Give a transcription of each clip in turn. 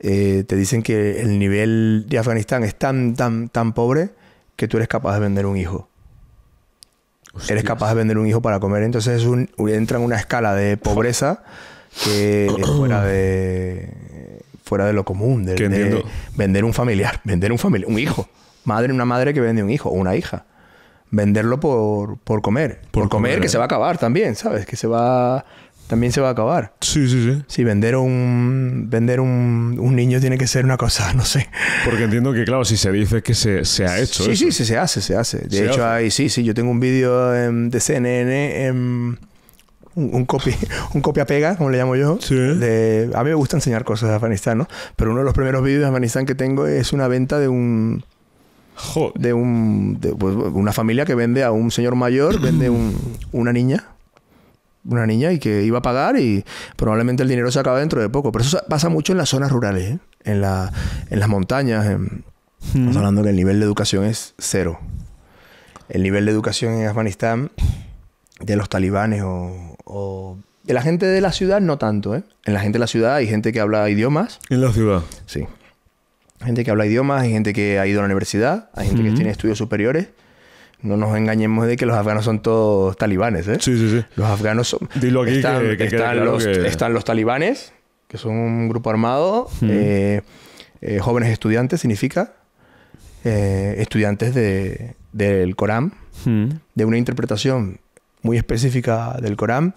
Eh, te dicen que el nivel de Afganistán es tan, tan, tan pobre que tú eres capaz de vender un hijo. Eres capaz de vender un hijo para comer. Entonces un, entra en una escala de pobreza que es fuera de, fuera de lo común. De, vender un familiar, vender un, un hijo. Madre, una madre que vende un hijo, o una hija venderlo por, por comer. Por, comer, que se va a acabar también, ¿sabes? Que se va también se va a acabar. Sí, sí, sí. Sí, vender un vender un, niño tiene que ser una cosa, no sé. Porque entiendo que, claro, si se dice que se, ha hecho. Sí, sí, sí, se hace, se hace. De hecho, ahí hay, sí, sí, yo tengo un vídeo em, de CNN, em, un, un, un copia-pega, como le llamo yo. Sí. a mí me gusta enseñar cosas de Afganistán, ¿no? Pero uno de los primeros vídeos de Afganistán que tengo es una venta de un... Joder. De, un, pues, una familia que vende a un señor mayor, vende un, una niña una niña y que iba a pagar y probablemente el dinero se acaba dentro de poco. Pero eso pasa mucho en las zonas rurales, ¿eh? en, las montañas. hablando que el nivel de educación es cero. El nivel de educación en Afganistán de los talibanes o, De la gente de la ciudad no tanto, ¿eh? En la gente de la ciudad hay gente que habla idiomas. En la ciudad. Sí. Gente que habla idiomas, hay gente que ha ido a la universidad, hay gente que tiene estudios superiores no nos engañemos de que los afganos son todos talibanes, ¿eh? Sí, sí, sí. Los afganos son... Dilo están, los, talibanes, que son un grupo armado, eh, eh, jóvenes estudiantes significa, eh, estudiantes de, del Corán, de una interpretación muy específica del Corán,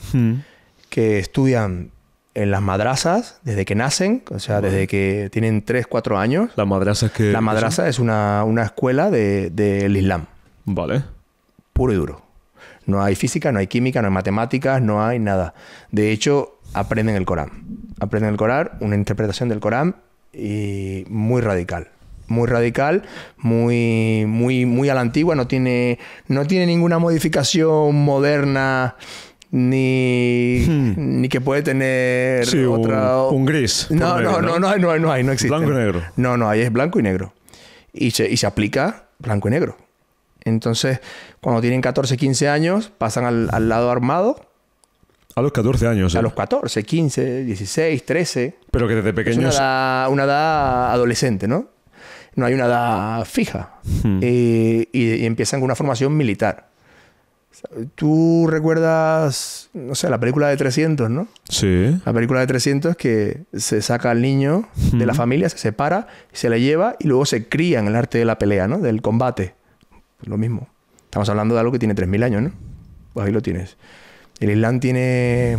que estudian en las madrazas desde que nacen, o sea, desde que tienen tres, cuatro años. ¿La madraza es que La madraza es una, escuela del Islam. Vale. Puro y duro. No hay física, no hay química, no hay matemáticas, no hay nada. De hecho, aprenden el Corán. Aprenden el Corán, una interpretación del Corán y muy radical. Muy radical, muy, muy, muy a la antigua, no tiene, no tiene ninguna modificación moderna. Ni, hmm. que puede tener Un, gris. No, no, no, no, hay, no, no, existe. Blanco y negro. No, no, ahí es blanco y negro. y se aplica blanco y negro. Entonces, cuando tienen 14, 15 años, pasan al, al lado armado. A los 14 años. A ¿eh? los 14, 15, 16, 13. Pero que desde pequeños. Es una, edad, adolescente, ¿no? No hay una edad fija. Hmm. Eh, y, empiezan con una formación militar. Tú recuerdas, no sé, la película de 300, ¿no? Sí. La película de 300 que se saca al niño de la hmm. familia, se separa, se le lleva y luego se cría en el arte de la pelea, ¿no? Del combate. Pues lo mismo. Estamos hablando de algo que tiene 3.000 años, ¿no? Pues ahí lo tienes. El Islam tiene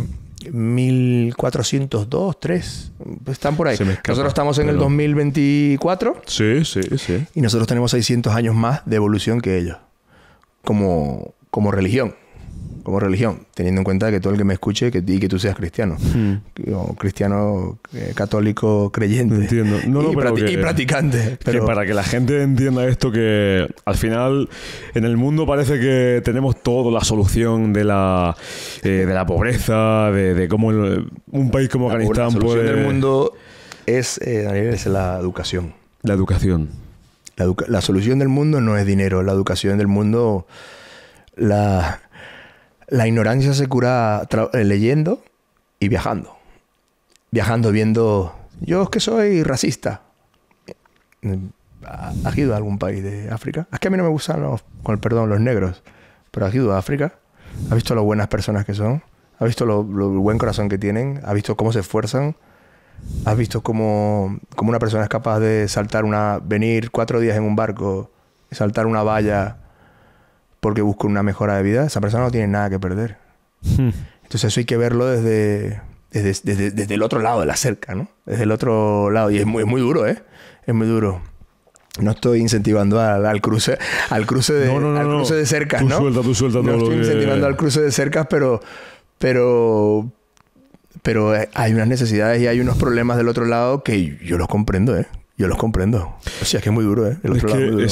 1402, 3. Pues están por ahí. nosotros estamos en el 2024. Sí, sí, sí. Y nosotros tenemos 600 años más de evolución que ellos. Como, como religión como religión, teniendo en cuenta que todo el que me escuche que, y que tú seas cristiano, hmm. cristiano eh, católico creyente Entiendo. No, y, y, practicante. Pero... Que para que la gente entienda esto, que al final en el mundo parece que tenemos toda la solución de la, eh, de la pobreza, de, cómo un país como Afganistán puede... La solución del mundo es, eh, es la educación. La educación. La, la solución del mundo no es dinero, la educación del mundo... La, la ignorancia se cura eh, leyendo y viajando. Viajando viendo, yo es que soy racista. Eh, ¿Has ido a algún país de África? Es que a mí no me gustan los, con perdón, los negros, pero has ido a África. ¿Has visto lo buenas personas que son? ¿Has visto lo, buen corazón que tienen? ¿Has visto cómo se esfuerzan? ¿Has visto cómo, una persona es capaz de saltar una. venir cuatro días en un barco, saltar una valla porque busco una mejora de vida, esa persona no tiene nada que perder. Entonces eso hay que verlo desde, desde, desde, desde, el otro lado de la cerca, ¿no? Desde el otro lado. Y es muy, muy duro, ¿eh? Es muy duro. No estoy incentivando al, cruce, al cruce de, al cruce de cercas, tú ¿no? Suelta, tú suelta no estoy incentivando al cruce de cercas, pero, pero, pero hay unas necesidades y hay unos problemas del otro lado que yo los comprendo, ¿eh? Yo los comprendo. O sea, es que es muy duro, ¿eh? El es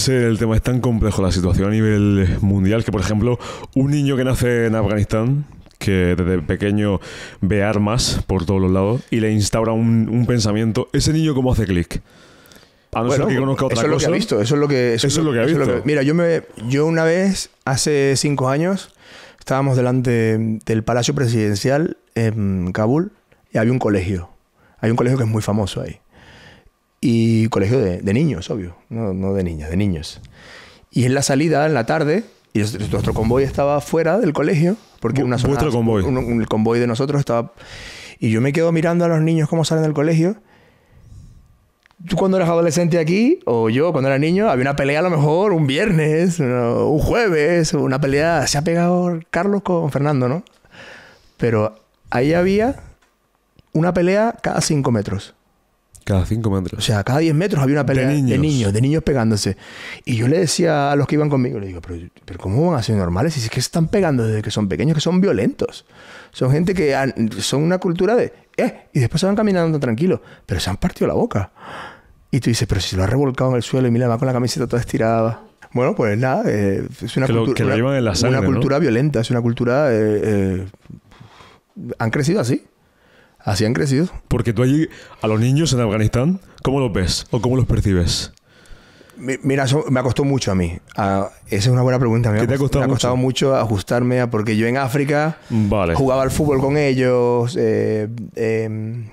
que el tema es tan complejo, la situación a nivel mundial, que por ejemplo, un niño que nace en Afganistán, que desde pequeño ve armas por todos los lados y le instaura un, pensamiento, ese niño cómo hace clic. A no ser que conozca otra eso cosa. Eso es lo que ha visto. Eso es lo que, ha visto. mira, yo, me, yo una vez, hace cinco años, estábamos delante del Palacio Presidencial en Kabul y había un colegio. Hay un colegio que es muy famoso ahí y colegio de, niños, obvio, no, de niñas, de niños. Y en la salida, en la tarde, y nuestro convoy estaba fuera del colegio, porque una convoy. Un, convoy de nosotros estaba... Y yo me quedo mirando a los niños cómo salen del colegio. Tú cuando eras adolescente aquí, o yo cuando era niño, había una pelea a lo mejor un viernes, un jueves, una pelea... Se ha pegado Carlos con Fernando, ¿no? Pero ahí había una pelea cada cinco metros. Cada 5 metros. O sea, cada 10 metros había una pelea de niños. de niños. pegándose. Y yo le decía a los que iban conmigo, le digo, pero, ¿cómo van a ser normales? Y si es que se están pegando desde que son pequeños, que son violentos. Son gente que son una cultura de, eh, y después se van caminando tranquilos, pero se han partido la boca. Y tú dices, pero si lo ha revolcado en el suelo y mira, va con la camiseta toda estirada. Bueno, pues nada, eh, es una, cultura, violenta, es una cultura... Eh, eh, han crecido así así han crecido. Porque tú allí, a los niños en Afganistán, ¿cómo los ves o cómo los percibes? Mira, eso me costado mucho a mí. Ah, esa es una buena pregunta. Me, ¿Qué te ha costado, me mucho? ha costado mucho ajustarme a, porque yo en África jugaba al fútbol con ellos, eh, em,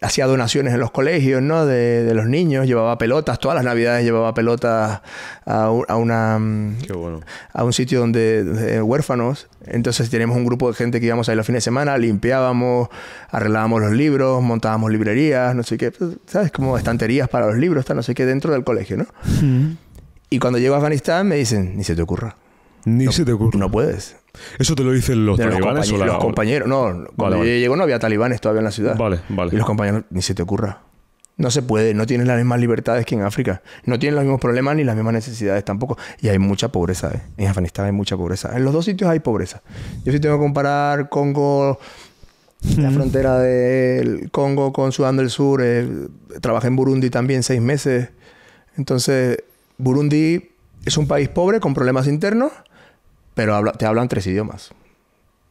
hacía donaciones en los colegios, ¿no? De, los niños, llevaba pelotas, todas las navidades llevaba pelotas a, una mm, a un sitio donde, eh, huérfanos. Entonces tenemos un grupo de gente que íbamos ahí los fines de semana, limpiábamos, arreglábamos los libros, montábamos librerías, no sé qué, pues, ¿sabes? Como estanterías para los libros, no sé qué, dentro del colegio, ¿no? Y cuando llego a Afganistán me dicen, ni se te ocurra. Ni se te ocurre. No puedes. ¿Eso te lo dicen los talibanes los, los compañeros. No, cuando yo llego no había talibanes todavía en la ciudad. Vale, vale. Y los compañeros, ni se te ocurra. No se puede, no tienes las mismas libertades que en África. No tienen los mismos problemas ni las mismas necesidades tampoco. Y hay mucha pobreza, eh. En Afganistán hay mucha pobreza. En los dos sitios hay pobreza. Yo sí tengo que comparar Congo, la mm. frontera del Congo con Sudán del Sur. Eh, trabajé en Burundi también seis meses. Entonces, Burundi es un país pobre con problemas internos pero te hablan tres idiomas.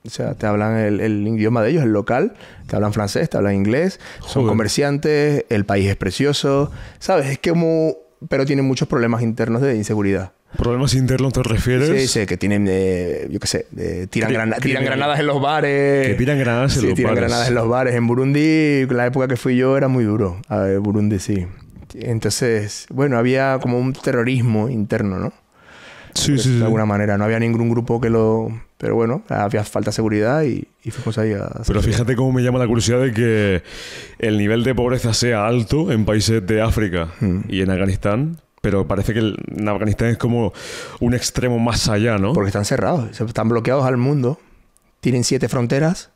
O sea, te hablan el, idioma de ellos, el local, te hablan francés, te hablan inglés, son comerciantes, el país es precioso, ¿sabes? Es que como... Pero tienen muchos problemas internos de inseguridad. ¿Problemas internos te refieres? Sí, sí, que tienen, eh, yo qué sé, tiran, granadas en los bares. Que tiran granadas en sí, los tiran granadas en los bares. En Burundi, la época que fui yo era muy duro. A Burundi sí. Entonces, bueno, había como un terrorismo interno, ¿no? Pues, sí, de alguna manera. No había ningún grupo que lo. Pero bueno, había falta de seguridad y, fuimos ahí a. Pero fíjate cómo me llama la curiosidad de que el nivel de pobreza sea alto en países de África hmm. y en Afganistán. Pero parece que en Afganistán es como un extremo más allá, ¿no? Porque están cerrados, están bloqueados al mundo. Tienen siete fronteras,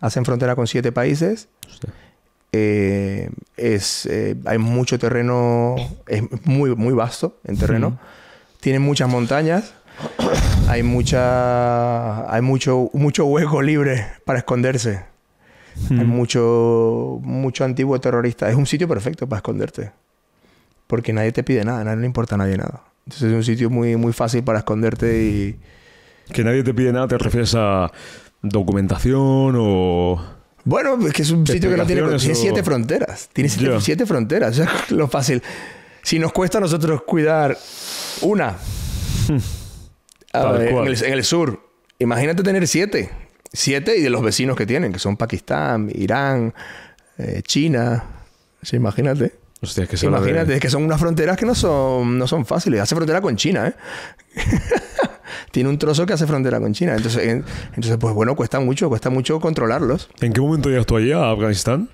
hacen frontera con siete países. Eh, eh, hay mucho terreno, es muy, muy vasto en terreno. Hmm. Tiene muchas montañas. Hay mucha. Hay mucho, mucho hueco libre para esconderse. Hay hmm. mucho, mucho antiguo terrorista. Es un sitio perfecto para esconderte. Porque nadie te pide nada, nadie le importa a nadie nada. Entonces es un sitio muy, muy fácil para esconderte y. Que nadie te pide nada, ¿te refieres a documentación o.? Bueno, es que es un sitio que no tiene. Tiene siete fronteras. Tiene siete, fronteras. O lo fácil. Si nos cuesta a nosotros cuidar una. Hmm. en, el, sur. Imagínate tener siete. Siete y de los vecinos que tienen, que son Pakistán, Irán, eh, China. Sí, imagínate. que imagínate, es que son unas fronteras que no son, no son fáciles. Hace frontera con China, ¿eh? tiene un trozo que hace frontera con China. Entonces, entonces, pues bueno, cuesta mucho, cuesta mucho controlarlos. ¿En qué momento llegas tú allí a Afganistán?